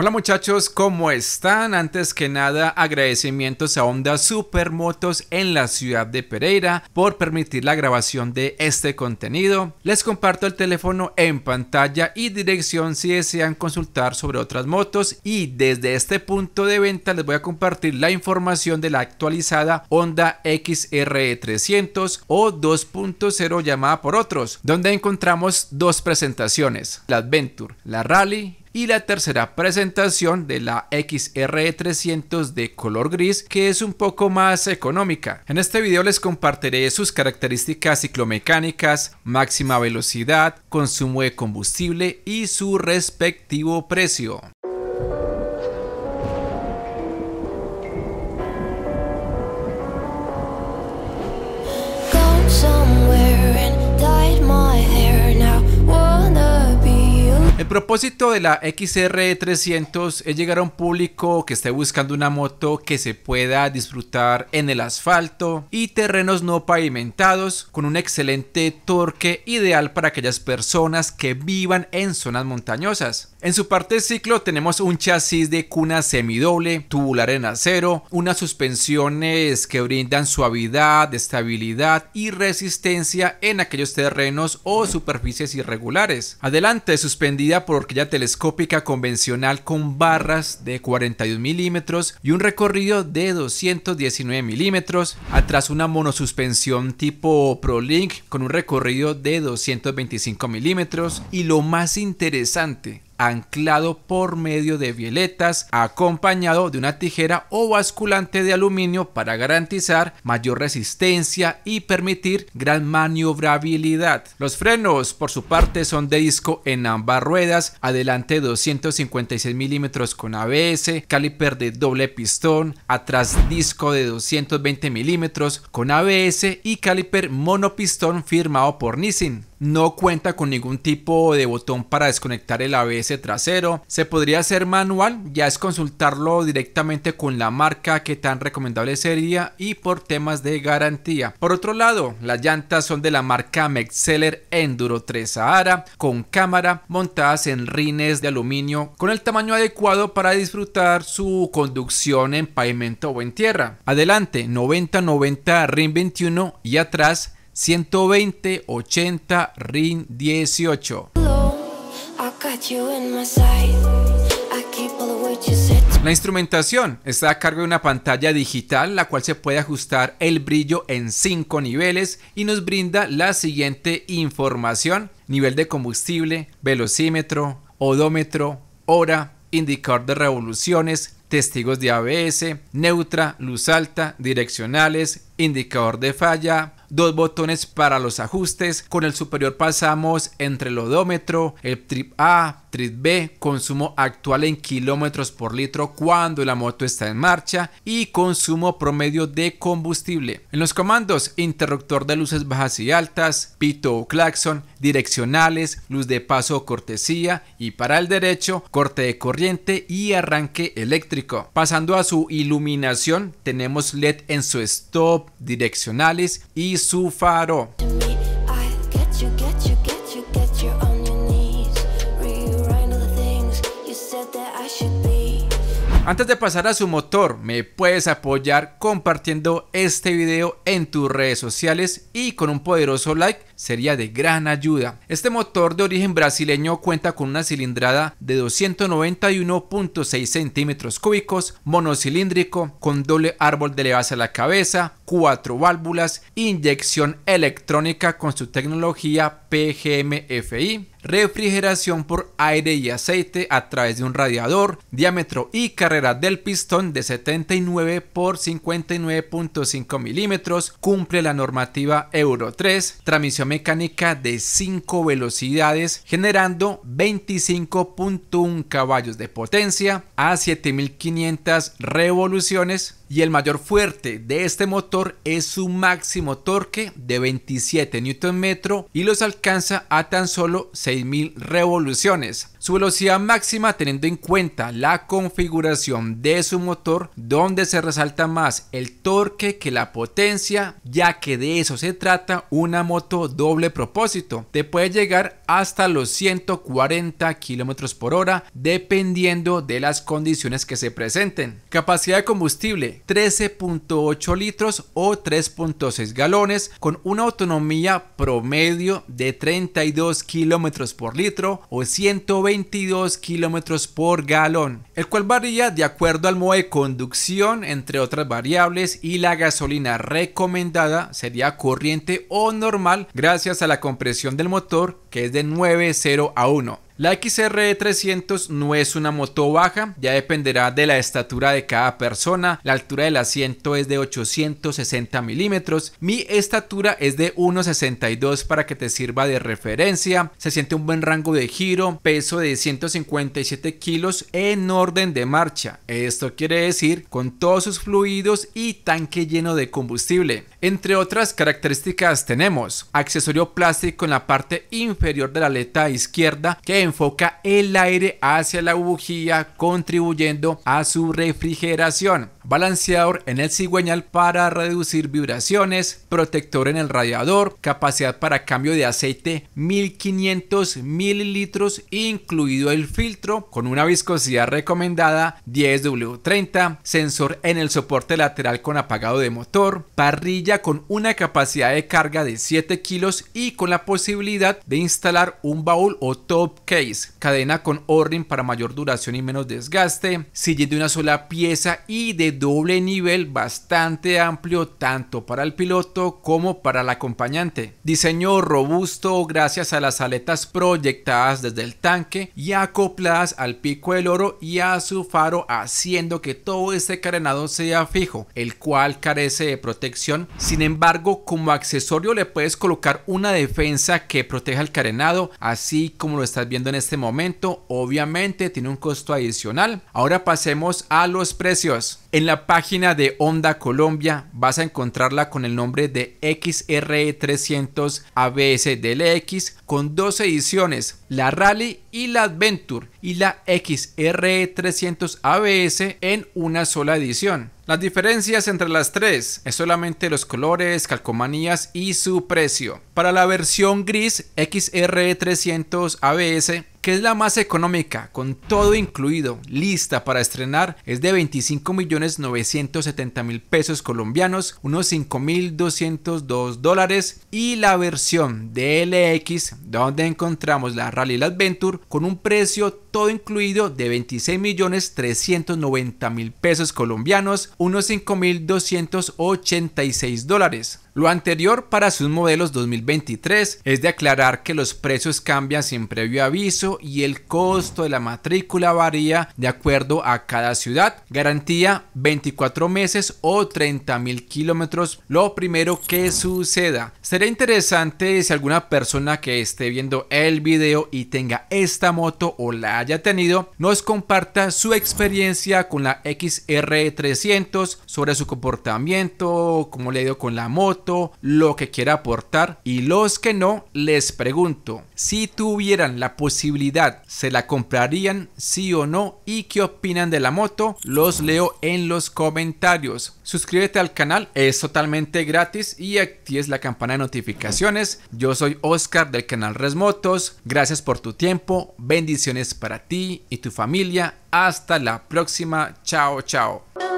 Hola muchachos, ¿cómo están? Antes que nada, agradecimientos a Honda Motos en la ciudad de Pereira por permitir la grabación de este contenido. Les comparto el teléfono en pantalla y dirección si desean consultar sobre otras motos y desde este punto de venta les voy a compartir la información de la actualizada Honda XR300 e o 2.0 llamada por otros, donde encontramos dos presentaciones, la Adventure, la Rally y la tercera presentación de la XR300 de color gris que es un poco más económica. En este video les compartiré sus características ciclomecánicas, máxima velocidad, consumo de combustible y su respectivo precio. El propósito de la XR300 es llegar a un público que esté buscando una moto que se pueda disfrutar en el asfalto y terrenos no pavimentados con un excelente torque ideal para aquellas personas que vivan en zonas montañosas. En su parte ciclo tenemos un chasis de cuna semidoble, tubular en acero, unas suspensiones que brindan suavidad, estabilidad y resistencia en aquellos terrenos o superficies irregulares. Adelante suspendido por horquilla telescópica convencional con barras de 41 milímetros y un recorrido de 219 milímetros. Atrás una monosuspensión tipo ProLink con un recorrido de 225 milímetros. Y lo más interesante, anclado por medio de violetas, acompañado de una tijera o basculante de aluminio para garantizar mayor resistencia y permitir gran maniobrabilidad. Los frenos, por su parte, son de disco en ambas ruedas, adelante 256 milímetros con ABS, caliper de doble pistón, atrás disco de 220 milímetros con ABS y caliper monopistón firmado por Nissin no cuenta con ningún tipo de botón para desconectar el ABS trasero. Se podría hacer manual, ya es consultarlo directamente con la marca que tan recomendable sería y por temas de garantía. Por otro lado, las llantas son de la marca Mexceller Enduro 3 Sahara con cámara montadas en rines de aluminio con el tamaño adecuado para disfrutar su conducción en pavimento o en tierra. Adelante 90-90 RIN 21 y atrás 120 80 RIN 18. La instrumentación está a cargo de una pantalla digital la cual se puede ajustar el brillo en 5 niveles y nos brinda la siguiente información, nivel de combustible, velocímetro, odómetro, hora, indicador de revoluciones, testigos de ABS, neutra, luz alta, direccionales, indicador de falla, dos botones para los ajustes, con el superior pasamos entre el odómetro, el trip A, B, consumo actual en kilómetros por litro cuando la moto está en marcha y consumo promedio de combustible. En los comandos, interruptor de luces bajas y altas, pito o claxon, direccionales, luz de paso o cortesía y para el derecho, corte de corriente y arranque eléctrico. Pasando a su iluminación, tenemos LED en su stop, direccionales y su faro. Antes de pasar a su motor, me puedes apoyar compartiendo este video en tus redes sociales y con un poderoso like sería de gran ayuda. Este motor de origen brasileño cuenta con una cilindrada de 291.6 centímetros cúbicos, monocilíndrico, con doble árbol de levas a la cabeza, cuatro válvulas, inyección electrónica con su tecnología PGMFI, refrigeración por aire y aceite a través de un radiador, diámetro y carrera del pistón de 79 por 59.5 milímetros, cumple la normativa Euro 3, transmisión mecánica de 5 velocidades generando 25.1 caballos de potencia a 7500 revoluciones y el mayor fuerte de este motor es su máximo torque de 27 Nm y los alcanza a tan solo 6.000 revoluciones. Su velocidad máxima teniendo en cuenta la configuración de su motor donde se resalta más el torque que la potencia ya que de eso se trata una moto doble propósito. Te puede llegar hasta los 140 km por hora dependiendo de las condiciones que se presenten. Capacidad de combustible 13.8 litros o 3.6 galones con una autonomía promedio de 32 km por litro o 120 22 kilómetros por galón, el cual varía de acuerdo al modo de conducción, entre otras variables, y la gasolina recomendada sería corriente o normal gracias a la compresión del motor que es de 9.0 a 1. La XR300 no es una moto baja, ya dependerá de la estatura de cada persona. La altura del asiento es de 860 milímetros. Mi estatura es de 1,62 para que te sirva de referencia. Se siente un buen rango de giro, peso de 157 kilos en orden de marcha. Esto quiere decir con todos sus fluidos y tanque lleno de combustible. Entre otras características tenemos accesorio plástico en la parte inferior de la aleta izquierda que enfoca el aire hacia la bujía contribuyendo a su refrigeración balanceador en el cigüeñal para reducir vibraciones, protector en el radiador, capacidad para cambio de aceite 1500 mililitros, incluido el filtro, con una viscosidad recomendada 10W30, sensor en el soporte lateral con apagado de motor, parrilla con una capacidad de carga de 7 kilos y con la posibilidad de instalar un baúl o top case, cadena con orden para mayor duración y menos desgaste, sillín de una sola pieza y de doble nivel bastante amplio tanto para el piloto como para el acompañante. Diseño robusto gracias a las aletas proyectadas desde el tanque y acopladas al pico del oro y a su faro haciendo que todo este carenado sea fijo, el cual carece de protección. Sin embargo, como accesorio le puedes colocar una defensa que proteja el carenado, así como lo estás viendo en este momento. Obviamente tiene un costo adicional. Ahora pasemos a los precios. En la página de Honda Colombia vas a encontrarla con el nombre de XRE300 e ABS DLX con dos ediciones, la Rally y la Adventure y la XRE300 e ABS en una sola edición. Las diferencias entre las tres es solamente los colores, calcomanías y su precio. Para la versión gris XRE300 e ABS que es la más económica, con todo incluido, lista para estrenar, es de 25 millones 970 mil pesos colombianos, unos 5,202 dólares, y la versión DLX, donde encontramos la Rally Adventure, con un precio todo incluido de 26.390,000 pesos colombianos, unos 5.286 dólares. Lo anterior para sus modelos 2023 es de aclarar que los precios cambian sin previo aviso y el costo de la matrícula varía de acuerdo a cada ciudad. Garantía 24 meses o 30.000 kilómetros. Lo primero que suceda. Será interesante si alguna persona que esté viendo el video y tenga esta moto o la haya tenido, nos comparta su experiencia con la XR300, sobre su comportamiento, cómo le dio con la moto, lo que quiera aportar. Y los que no, les pregunto, si tuvieran la posibilidad, ¿se la comprarían sí o no? ¿Y qué opinan de la moto? Los leo en los comentarios. Suscríbete al canal, es totalmente gratis y actives la campana de notificaciones. Yo soy Oscar del canal Resmotos. Gracias por tu tiempo. Bendiciones para para ti y tu familia. Hasta la próxima. Chao, chao.